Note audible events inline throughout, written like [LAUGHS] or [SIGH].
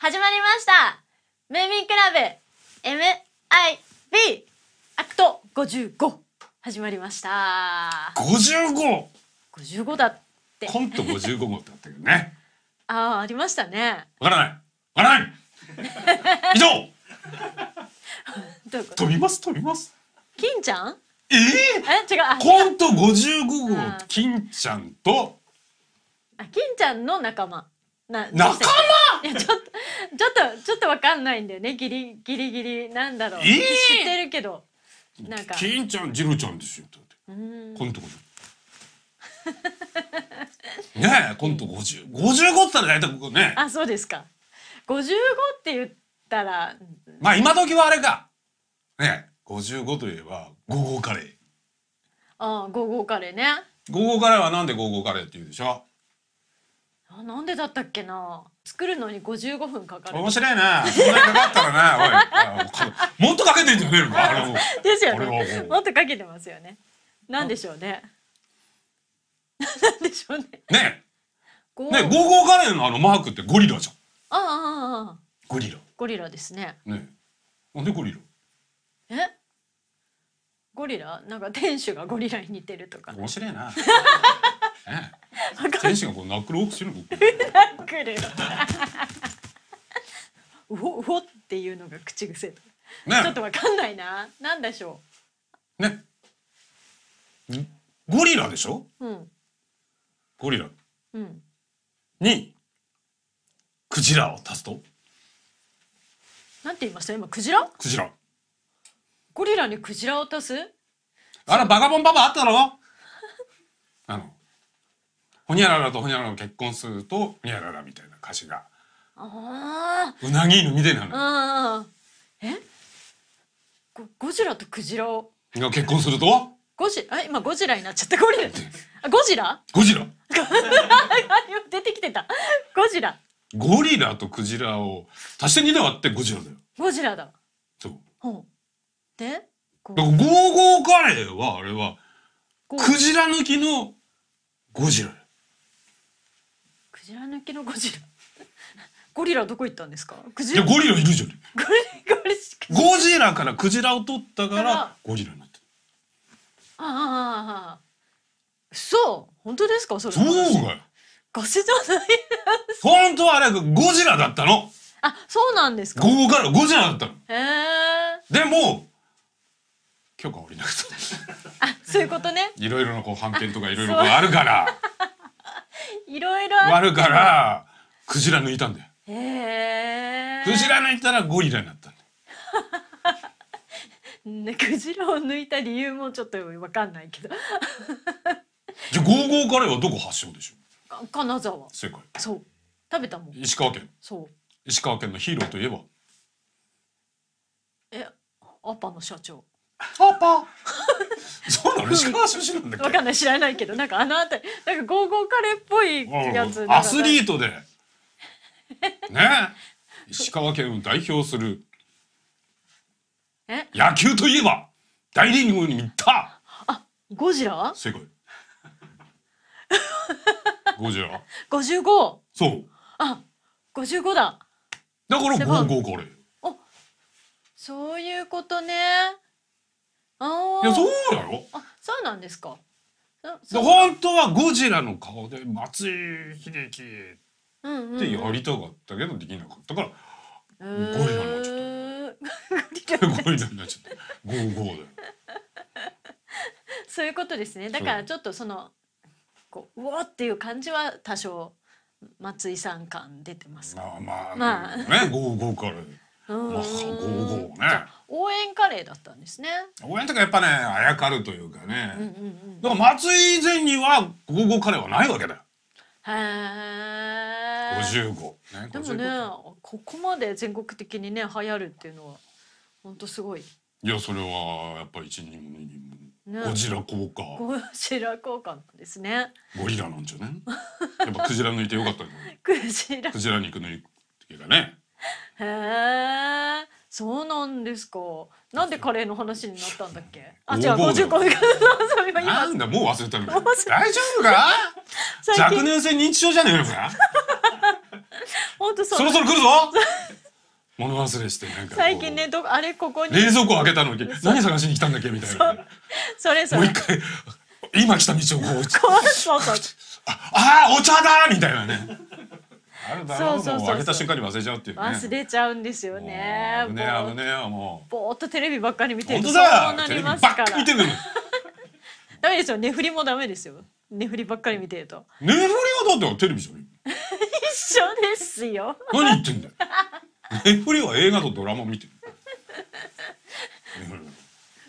始まりましたムーミンクラブ MIB アクト55始まりました55 55だってコント55号ってあったけどね [LAUGHS] ああありましたねわからないわからない [LAUGHS] 以上どう飛びます飛びます金ちゃんえー、え違うコント55号金ちゃんとあ金ちゃんの仲間な仲間いやちょっとちょっとちょっとわかんないんだよねギリギリギリなんだろう、えー、知ってるけどなんか金ちゃんジロちゃんですよだってコント50ねえコント5055って言ったら大体こねあそうですか55って言ったらまあ今時はあれかね55といえば55カレーああ55カレーね55カレーはなんで55カレーって言うでしょなんでだったっけな作るのに55分かかる面白いなそんなにかかったらねおいもっとかけてんじゃねえのか [LAUGHS] ですよねもっとかけてますよねなんでしょうねなんでしょうねねねゴーゴーガレーのあのマークってゴリラじゃんああああゴリラゴリラですねねなんでゴリラえゴリラなんか店主がゴリラに似てるとか面白いなね天使がこうナックルウォークしてるのナックル [LAUGHS] うほうほっていうのが口癖ね、ちょっとわかんないななんでしょうねゴリラでしょ、うん、ゴリラ、うん、にクジラを足すとなんて言いました今クジラクジラゴリラにクジラを足すあらバカボンバパあったろ [LAUGHS] あのほにゃららとほにゃらら結婚すると、ほにゃららみたいな歌詞が。あうなぎ犬みたいなの。えゴゴジラとクジラを。が結婚すると、ゴジあ今ゴジラになっちゃったゴリラ。あゴジラゴジラ。[LAUGHS] 出てきてた。ゴジラ。ゴリラとクジラを足して2で割ってゴジラだよ。ゴジラだ。そう。ほう。でだからゴーゴーカレーは、あれは、クジラ抜きのゴジラジラ抜きのゴジラ。ゴリラどこ行ったんですか。クジラ。ゴリラいるじゃん。ゴリゴリゴジラからクジラを取ったからゴジラになった。ああああああ。そう。本当ですかそれ。そうかよ。ガセじゃない。本当はあれゴジラだったの。あ、そうなんですか。へゴからゴジラだったの。え。でも許可下りなくて。あ、そういうことね。[LAUGHS] いろいろなこう判件とかいろいろあるから。[LAUGHS] いろいろ割るからクジラ抜いたんだよ、えー、クジラ抜いたらゴリラになったんだよ [LAUGHS] クジラを抜いた理由もちょっとわかんないけど [LAUGHS] じゃあゴーゴーカレーはどこ発祥でしょう金沢正解そう食べたもん石川県そう石川県のヒーローといえばえアパの社長パパ [LAUGHS] そうなの石川出身なんだっけわかんない知らないけどなんかあのあたりなんかゴーゴーカレーっぽいやつ、アスリートでね石川県を代表する野球といえば大リーグに行ったあゴジラ正解ゴジラ五十五。そうあ五十五だだからゴーゴーカレーあそういうことねいやそうなのあそうなんですかで本当はゴジラの顔で松井秀喜ってやりたかったけどできなかったから、うんうゴリラになっちゃった [LAUGHS] ゴリラになっちゃったゴーゴーで [LAUGHS] そういうことですねだからちょっとそのこううおっていう感じは多少松井さん感出てます、まあまあ、まあ、ねゴーゴーから。まあ、ゴーね。応援カレーだったんですね。応援とかやっぱね、あやかるというかね。うんうんうん、だから松井以前にはゴーカレーはないわけだよ。へえ。五十五。でもね、ここまで全国的にね、流行るっていうのは。本当すごい。いや、それはやっぱり一人も二人も。ゴジラ効果。ゴジラ効果なんですね。ゴリラなんじゃね。やっぱクジラ抜いてよかった、ね、[LAUGHS] クジラ。クジラ肉抜いてがね。[LAUGHS] へえ、そうなんですか。なんでカレーの話になったんだっけ。[LAUGHS] あ、じゃ、五十個。なんだ、もう忘れたの。大丈夫か。[LAUGHS] 若年性認知症じゃねえのか。本当そう。そろそろ来るぞ。物忘れして最近ねどあれここに冷蔵庫開けたのに何探しに来たんだっけみたいなそれそれもう一回今来た道をああお茶だみたいなねそうそうそう。開けた瞬間に忘れちゃうっていう、ね、忘れちゃうんですよね。危ね危ねえもう。ぼーっとテレビばっかり見てるとそうなりますから。見てる。[LAUGHS] ダメですよ。寝振りもダメですよ。寝振りばっかり見てると。寝振りはだってテレビじゃん。一緒ですよ。何言ってんだよ。寝振りは映画とドラマ見てる。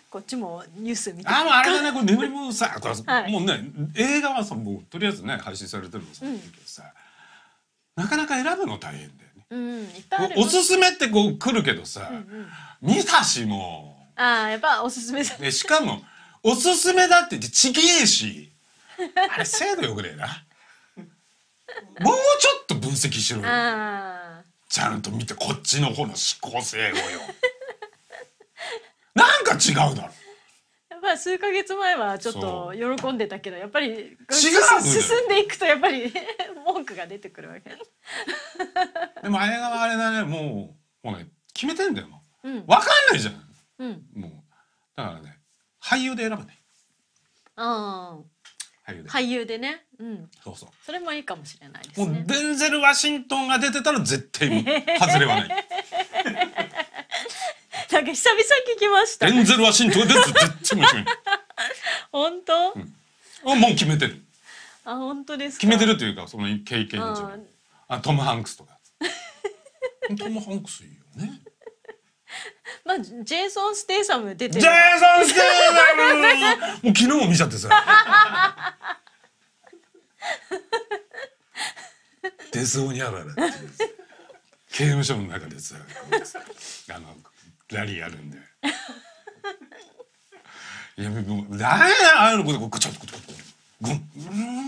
こっちもニュース見てあもうあれだねこれ眠りもさ、はい、もうね映画はさもうとりあえずね配信されてるのさ、うん、なかなか選ぶの大変だよね。うん、おすすめってこう来るけどさ、うんうん、見たしもう。ああ、やっぱおすすめだ。で、しかも、おすすめだってちぎえし、[LAUGHS] あれ精度よくねえな。もうちょっと分析しろよ。ちゃんと見て、こっちの方の思考性をよ。なんか違うだろ。まあ数ヶ月前はちょっと喜んでたけどやっぱり進んでいくとやっぱり文句が出てくるわけでもあれがあれだねもうもうね決めてんだよもう、ん、分かんないじゃん、うん、もうだからね俳優で選ぶねああ俳優で俳優でねうんそうそうそれもいいかもしれないですねもうデンゼル・ワシントンが出てたら絶対に外れはない [LAUGHS] なんか久々聞きました、デンゼル・ワシントンが出て絶対面白い [LAUGHS] 本当、うん、もう決めてるあ本当です決めてるというかその経験上あトム・ハンクスとか [LAUGHS] トム・ハンクスいいよね [LAUGHS] まあ、ジェイソン・ステイサム出てジェイソン・ステイサムもう昨日も見ちゃってさデ [LAUGHS] そオニャらラっていう刑務所の中でさあのラリーあるんでいやもう何やああいうのこうちょっとこうグン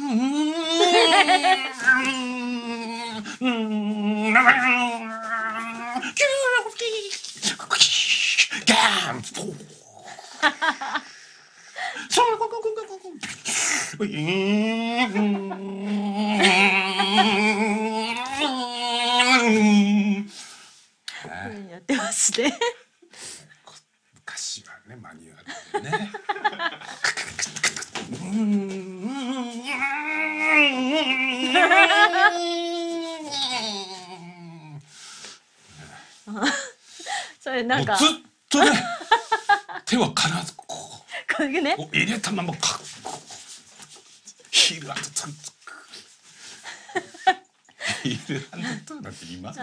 昔はねマニュアルでね。なんかずっとね手は必ずこうこね、入れたままかヒールあヒールなんて今わ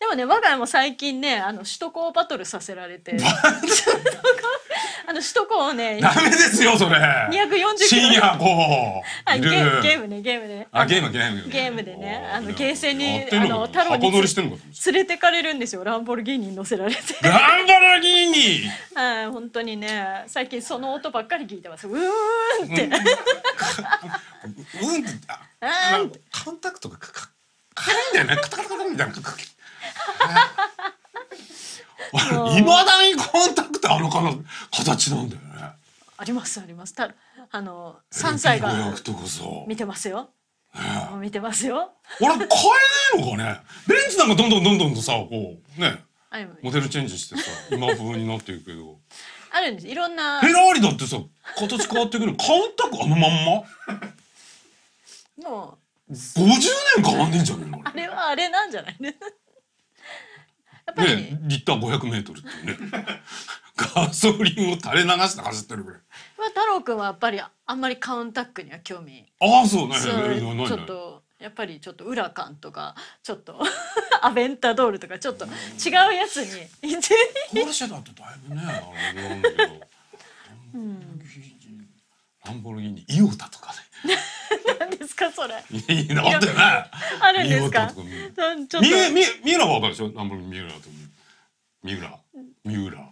でもね我が家も最近ねあの首都高バトルさせられてあの首都高をねダメですよそれ240キロ深夜こう、はい、ゲームねゲームねあゲームゲームゲームでねあのゲーセンにあの太郎に連れてかれるんですよランボルギーニに乗せられてランボルギーニはい本当にね最近その音ばっかり聞いてますうーんって、うん、うんってあんンタクトがかかかいんだよねカタカタカタみたいないまだにコンタクトあのかな形なんだよねありますありますたあの三歳が見てますよ。ね見てますよ。俺買えねえのかね。ベンツなんかどんどんどんどんとさ、こう、ね。モデルチェンジしてさ、今風になってるけど。あるんです。いろんな。フェラーリだってさ、形変わってくる。買うたくあのまんま。もう。50年変わんねえんじゃねえのあれはあれなんじゃないね。[LAUGHS] やっぱり、ね、リッター500メートルっていうね。ガソリンを垂れ流して走ってるぐらい。まあ、太郎くんはやっぱりあんまりカウンタックには興味。ああ、そうね。ちょっと。やっぱりちょっと裏感とかちょっとアベンタドールとかちょっと違うやつにシェだってだいぶねあれなんだけど、うん、ランボルギーニイオタとかねんですかそれいいなってねあるんですか見え見え見えなかったでしょランボルギーニミューラとミュラミュラ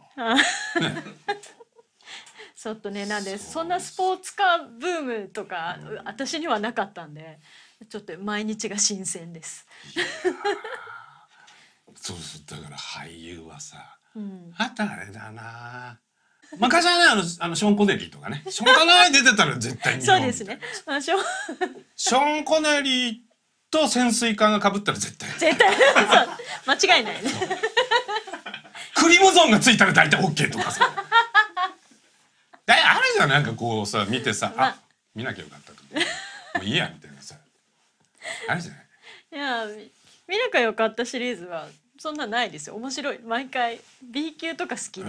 ち [LAUGHS] ょっとねなんでそんなスポーツカーブームとか、私にはなかったんでちょっと毎日が新鮮です。そうですだから俳優はさ、うん、あとあれだな昔はねあのあのショーン・コネリーとかねショーン・コネリー出てたら絶対にそうですねまあ、ショショーン・コネリーと潜水艦がかぶったら絶対絶対 [LAUGHS] 間違いないねクリムゾーンがついたら大体 OK とかさだあるじゃんなんかこうさ見てさ、まあ、あ見なきゃよかったとかもういいやみたいなさあるじゃないいや見なきゃよかったシリーズはそんなないですよ面白い毎回 B 級とか好きで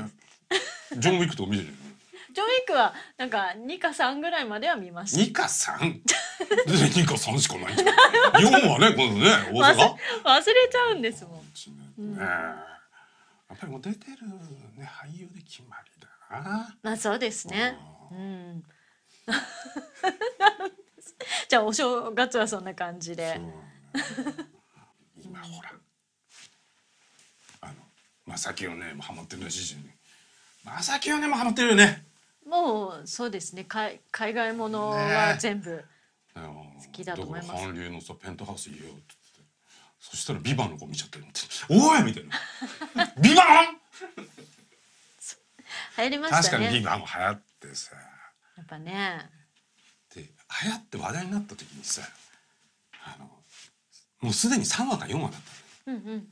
すジョン・ウィックとか見てる [LAUGHS] ジョン・ウィックはなんか2か3ぐらいまでは見ました2か 3? 2か3しかないじゃん4はねこのね大阪忘れちゃうんですもん、ね、うんやっぱりもう出てるね俳優で決まりだな。まあそうですね。うん。[LAUGHS] じゃあお正月はそんな感じで。今ほら、あの正清ねもハマってるらしいしね。正清ねもハマってるよね。もうそうですね。海海外ものは全部好きだと思います。韓流のさペントハウスいいよっそしたらビバンの子見ちゃっておいみたいなビバン流行りました、ね、確かにビバンも流行ってさやっぱねで流行って話題になった時にさあのもうすでに3話か4話だった、うんうん、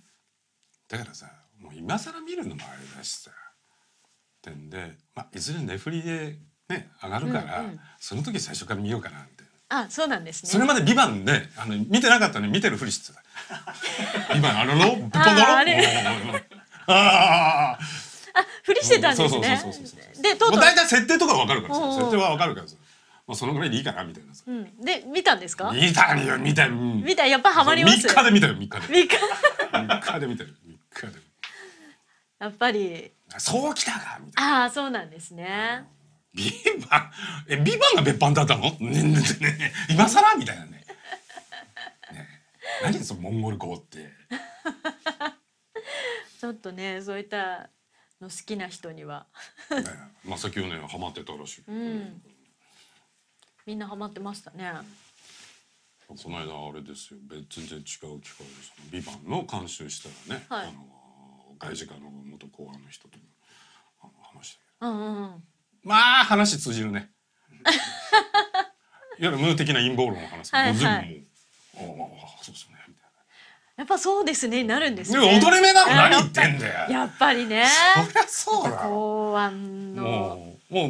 だからさもう今更見るのもあれだしさんで、まあ、いずれ寝振りでね上がるから、うんうん、その時最初から見ようかなみたあそうなんですねそれまで「ビバンであの見てなかったのに見てるふりしてた今あのろぶっこんだろああふりしてたんですねでとうとう大体設定とかわかるから設定はわかるからさまあそのぐらいでいいかなみたいなうん、で見たんですか見たよ見たよ、うん、見たやっぱハマります三日で見たよ三日で三日3日で見たよ三日でやっぱりそうきたかみたいなああそうなんですね、ビバン、え、ビバンが別版だったのねねねね、今更みたいなね。[LAUGHS] 何そのモンゴル語って [LAUGHS] ちょっとねそういったの好きな人にはね、まあ先よねハマってたらしい、うん、みんなハマってましたねこの間あれですよ別全然違う機会でその「ビバンの監修したらね、はい、あの外事課の元公安の人とあの話したけど、うんうんうん、まあ話通じるね [LAUGHS] いわゆる無的な陰謀論の話はいはい、もうああそうですねみたいな。やっぱそうですねなるんですね。踊り目なの何言ってんだよ。やっぱりね。そりゃそうだ。公安の。もうもうも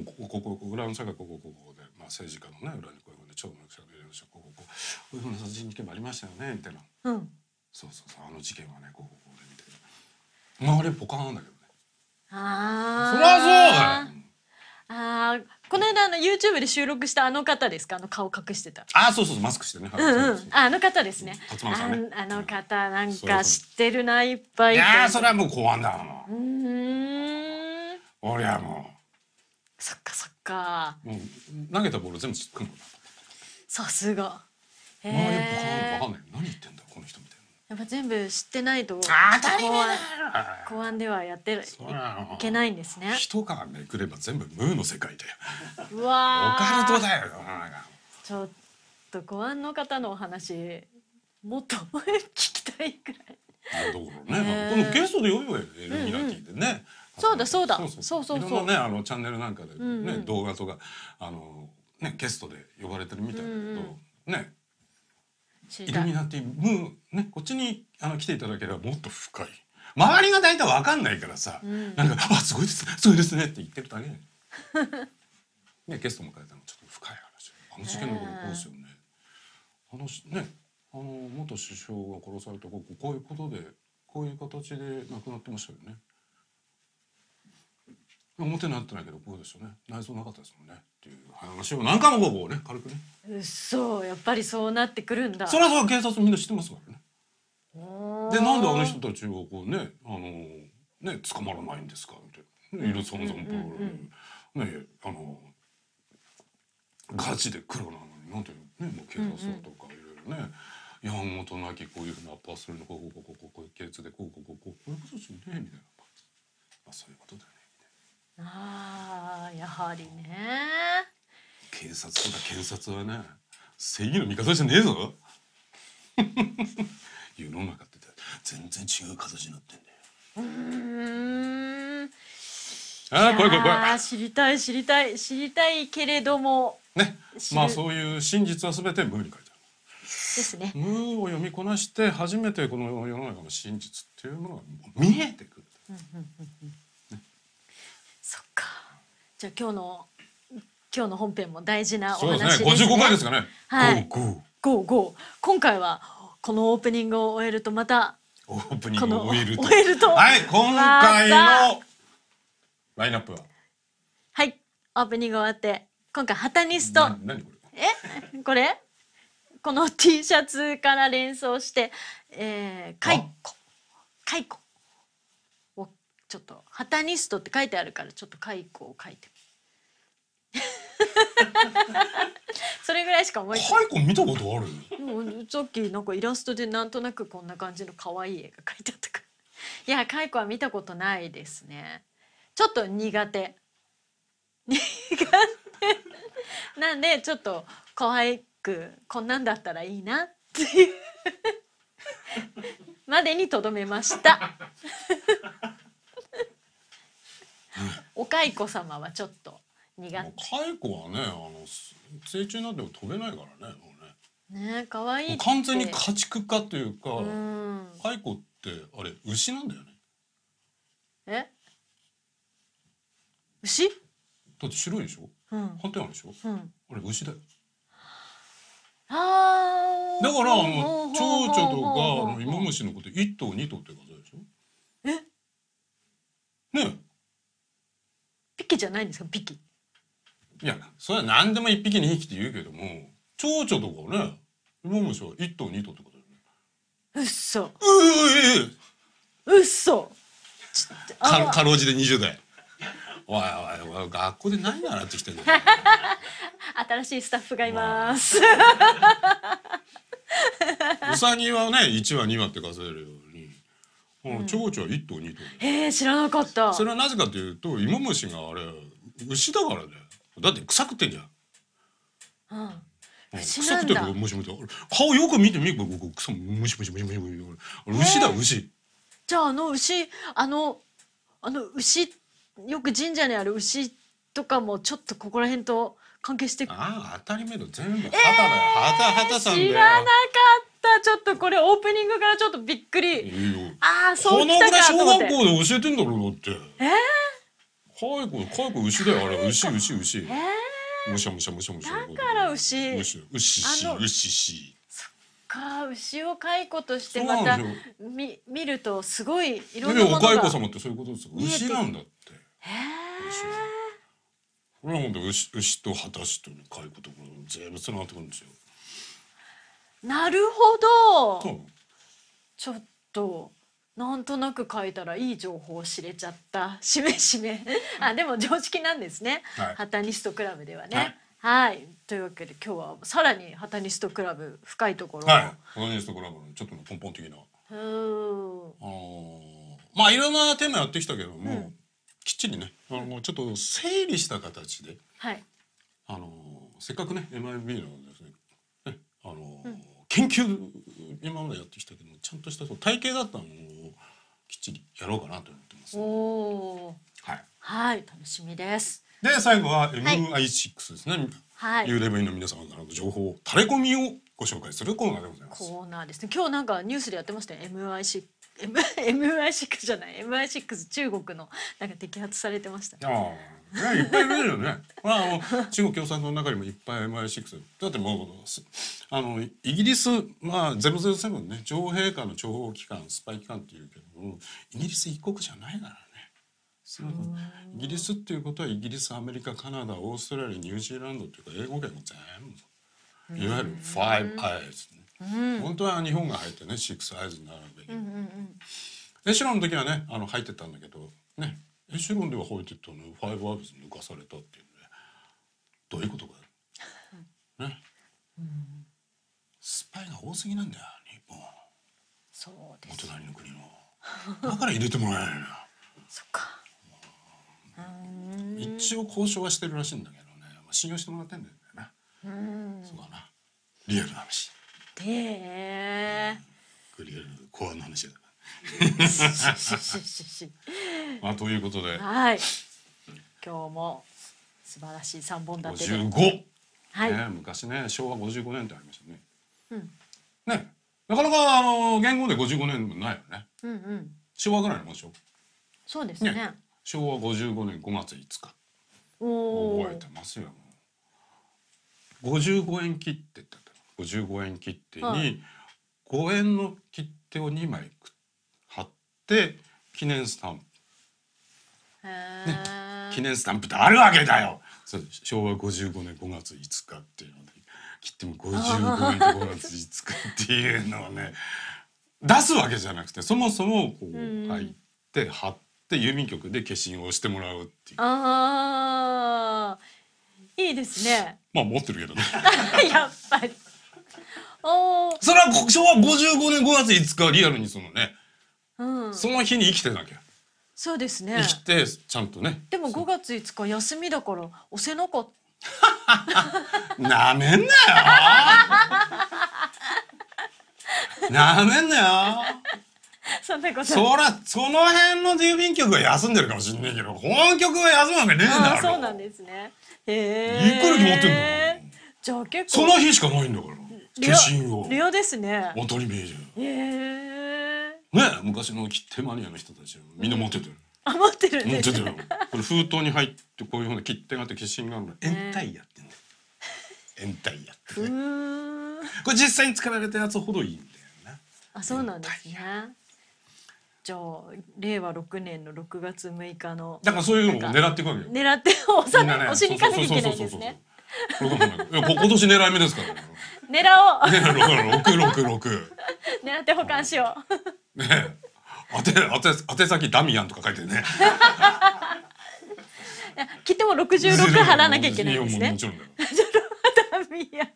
うここここ裏の社会ここここでまあ政治家のね裏にこういうふうに超能力者がいるでしょこここういうふうな殺人事件もありましたよねみたいな。うん。そうそうそうあの事件はねこうこうこうでみたいな。周りポカーンだけどね。ああ。そりゃそうだよ。ああ、この間あの YouTube で収録したあの方ですかあの顔隠してた。あそうそうそうマスクしてね。はいうんうん。あの方ですね。辰丸さんねあの方なんか知ってるないっぱいいいやそれはもう公安だもううん。俺はもそっかそっか。うもう投げたボール全部突っ込さすが。ええ。わかんなわかんない何言ってんだこの人みたいな。やっぱ全部知ってないと公安ではやってるいけないんですね一皮めくれば全部ムーの世界だようわオカルトだよちょっと公安の方のお話もっと聞きたいくらいだからね、えー、このゲストで呼べばいいルミナティでね、うん、そうだそうだそうそうそうそうねあのチャンネルなんかでね、うんうん、動画とかあのねゲストで呼ばれてるみたいだけど、うんうん、ねイルミナティもうねこっちにあの来ていただければもっと深い周りが大体わかんないからさ、うん、なんか「あすごいですすごいですね」って言ってるだけで、[LAUGHS] ね、ゲスト迎えたのちょっと深い話あの事件の頃こうですよね。あのねあの元首相が殺されたここういうことでこういう形で亡くなってましたよね。表になってないけどこうですよね内装なかったですもんねっていう話を何回もこうね軽くねそうやっぱりそうなってくるんだそれはそう警察みんな知ってますからねでなんであの人たちをこうねあのね捕まらないんですかみたいな、ね、るさまざまなプログラムねあのガチで黒なのになんてねもう警察だとかいろいろね、いやごとなきこういうふうなアッパーするのこうこうこうこうこうこうこうでこうこうこうこうこういうことですよねみたいな、まあ、そういうことだよねああやはりね警察とか検察はね正義の味方じゃねえぞ [LAUGHS] 世の中って全然違う形になってんだようんああ怖い怖い怖い知りたい知りたい知りたいけれどもねまあそういう真実は全て無に書いてあるですね無を読みこなして初めてこの世の中の真実っていうものが見えてくる、うんうんうんうんじゃあ今日の今日の本編も大事なお話ですね。そうですね。55回ですかね。はい。ゴーゴー。今回はこのオープニングを終えるとまたオープニングを終えると。えると。はい、今回のラインナップは。はい、オープニング終わって今回ハタニスト。何これ？え、これ？この T シャツから連想して、えー、カイコ、カイコ。ちょっと「ハタニスト」って書いてあるからちょっと解雇を書いて [LAUGHS] それぐらいしか思いつかない蚕見たことあるもうさっきなんかイラストでなんとなくこんな感じの可愛い絵が描いてあったから [LAUGHS] いや蚕は見たことないですねちょっと苦手 [LAUGHS] 苦手なんでちょっと可愛くこんなんだったらいいなっていうまでにとどめました若い子様はちょっと苦手。若い子はね、あの成虫になっても飛べないからね、もうね。ね、愛い完全に家畜化というか、う若い子ってあれ牛なんだよね。え？牛？だって白いでしょ。うん。反対あるでしょ。うん。あれ牛だよ。ああ。だからあの蝶々とかあの芋虫のこと一頭二頭って数えじゃないんですかピキいやそれは何でも1匹2匹って言うけども蝶々とかねイモムシは1頭2頭ってことだよねうっそうっそかかろうじて20代おいおいおい学校で何習ってきてんだ [LAUGHS] 新しいスタッフがいます [LAUGHS] うさぎはね1羽2羽って数えるよう蝶々は1頭2頭へえ知らなかったそれはなぜかというと芋虫があれ牛だからねだって臭くてんじゃん、うん臭くてる虫虫顔よく見てみるこ草虫虫虫虫虫牛だ牛じゃああの牛あのあの牛よく神社にある牛とかもちょっとここら辺と関係してああ当たり前だ全部旗だよ、えー、旗旗さん知らなかったたちょっとこれオープニングからちょっとびっくりああそうきたかと思って小学校で教えてんだろうだってえー、カイコカいこ牛だよあれ牛牛牛えー、むしゃむしゃむしゃむしゃだから牛牛牛牛牛か牛を蚕としてまた見見るとすごいいろんなものがお蚕様ってそういうことですか牛なんだってええ俺らも牛牛と果たしと蚕と全部つながってくるんですよなるほどちょっとなんとなく書いたらいい情報を知れちゃったしめしめあでも常識なんですね、はい、ハタニストクラブではね。はいはい、というわけで今日はさらにハタニストクラブ深いところはいハタニストクラブのちょっと根本的なうんあまあいろんなテーマやってきたけども、うん、きっちりねあのちょっと整理した形で、はい、あのせっかくね MIB のですねあのうん研究今までやってきたけどちゃんとしたその体系だったのをきっちりやろうかなと思ってます。はい、はい、楽しみです。で最後は MI6 ですね。はい、U レベルの皆様からの情報タレコミをご紹介するコーナーでございます。コーナーですね。今日なんかニュースでやってましたよ。MI6 M MI6 じゃない MI6 中国のなんか摘発されてました、ね、あいっぱいいるよね。まあ、あの、中国共産党の中にもいっぱい MI6。だってもう、あの、イギリス、まあ、007ね、女王陛下の諜報機関、スパイ機関っていうけども、イギリス一国じゃないからね。そうイギリスっていうことはイギリスアメリカカナダオーストラリアニュージーランドっていうか英語圏も全部いわゆる「ファイブ・アイズ」ね、本当は日本が入ってね「シックス・アイズ」になるべき。んエシロンの時はねあの入ってたんだけどねエシェロンでは吠えてたのファイブアーズス抜かされたっていうねどういうことかね、うん、スパイが多すぎなんだよ日本そうですお隣の国のだから入れてもらえないなそっか一応交渉はしてるらしいんだけどね、まあ、信用してもらってんだよねうんそうだなリアルな話で、うん、リアルコアの話だま [LAUGHS] あということで、はい、今日も素晴らしい三本立てで。55。はい、ね、昔ね昭和55年ってありましたね。うん。ねなかなかあの言語で55年もないよね。うんうん。昭和ぐらいのもんでしょ。そうですね。ね昭和55年5月5日。覚えてますよ。55円切手って言った55円切手に、は5円の切手を2枚くっって記念スタンプ、ね、記念スタンプってあるわけだよ昭和55年5月5日っていうので切っても55年と5月5日っていうのはね [LAUGHS] 出すわけじゃなくてそもそもこう入って貼って郵便局で消印を押してもらうっていう。あいいですね。まあ持ってるけどね。[LAUGHS] やっぱり。おそれは昭和55年5月5日リアルにそのねその日に生きてなきゃそうですね生きてちゃんとねでも5月5日休みだから押せなかった [LAUGHS] なめんなよなめんなよそんなことそらその辺の郵便局は休んでるかもしんないけど本局は休むわけねえだろそうなんですねへえいくら決まってんのじゃあ結構その日しかないんだから消印をレアですね当たりえじゃんへえね昔の切手マニアの人たちみんな持っててる、あ持ってるん持ってるこれ封筒に入ってこういうふうな切手があって寄進があるの延滞やってんだよ延滞やってねこれ実際に作られたやつほどいいんだよなあそうなんですねじゃあ令和六年の六月六日のだからそういうのを狙っていくわけ狙って押さみんなね押しに行かなきゃいけないですねそうそうそうそうそいや今年狙い目ですからね狙おう [LAUGHS] 六六六六 [LAUGHS] 狙って保管しようね当 [LAUGHS] て当て宛先ダミアンとか書いてるね [LAUGHS] きっとも六十六払わなきゃいけないんですね。もちろんだよ。ダミアン。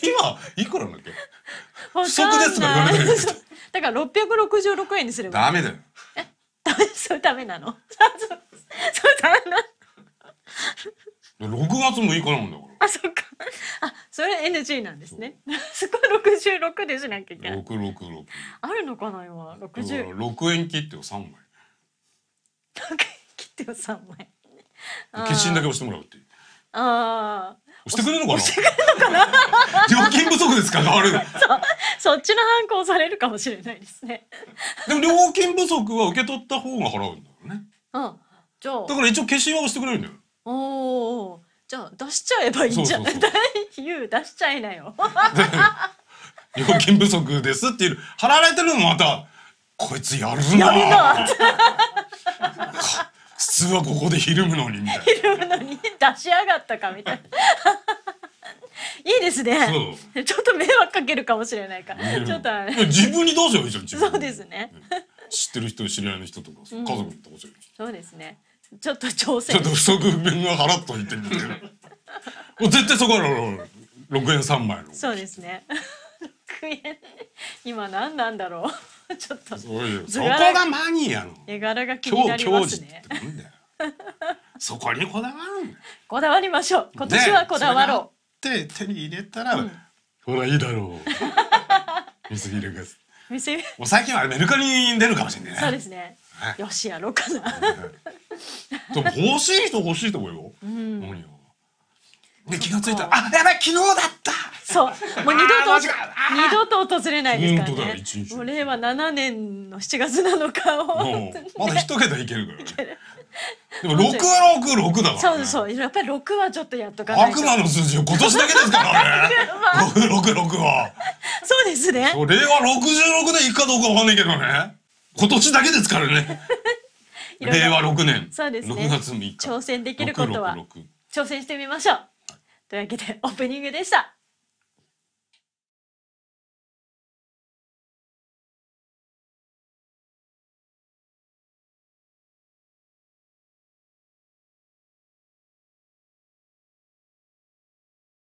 今いくらだっけ？不足ですとか言われてる。[LAUGHS] だから六百六十六円にすれば。ダメだよ。え、ダメそれダメなの？そうダメなの。六月もい6日なんだから。あ、そっか。あ、それ NG なんですね。そこ [LAUGHS] 六十六でしなきゃいけない。六六六。あるのかな今六十。六円切ってを三枚。六円切ってを三枚。決心だけ押してもらうっていう。ああ。押してくれるのかな。押してくれるのかな。[LAUGHS] 料金不足ですか、あれ。[LAUGHS] そっちの反抗されるかもしれないですね。でも料金不足は受け取った方が払うんだよね。うん。じゃあ。だから一応決心は押してくれるんだよ。おお。じゃあ出しちゃえばいいんじゃないそうう出しちゃいなよ [LAUGHS] 料金不足ですっていう払われてるのまたこいつやるなやるな普通はここでひるむのにひるむのに出しやがったかみたいないいですねちょっと迷惑かけるかもしれないから、ちょっとあれ自分にどうせばいいじゃんそうですね、知ってる人知り合いの人とか、家族にどうせそうですねちょっと挑戦ちょっと不足分は払っといてみたもう絶対そこら六円三枚のそうですね六円今何なんだろうちょっとそこがマニアの絵柄が気になりますねそこにこだわるこだわりましょう今年はこだわろう、ね、手に入れたら、うん、ほらいいだろう [LAUGHS] 水入れがもう最近はメルカリに出るかもしれない、ね、そうですねよしやろうかな。でも欲しい人欲しいと思うよ。うん。何よ。で気がついたらあやばい昨日だったそうもう二度と二度と訪れないですからねもう令和七年の七月なのかを、まだ一桁いけるからねでも六六六だから、ね、そうそうやっぱり六はちょっとやっとかないと悪魔の数字今年だけですからね [LAUGHS] 六六六はそうですね令和六十六年いくかどうかわかんないけどね今年だけですからね。[LAUGHS] 令和六年。そうですね。6月3日。挑戦できることは。挑戦してみましょう。というわけで、オープニングでした。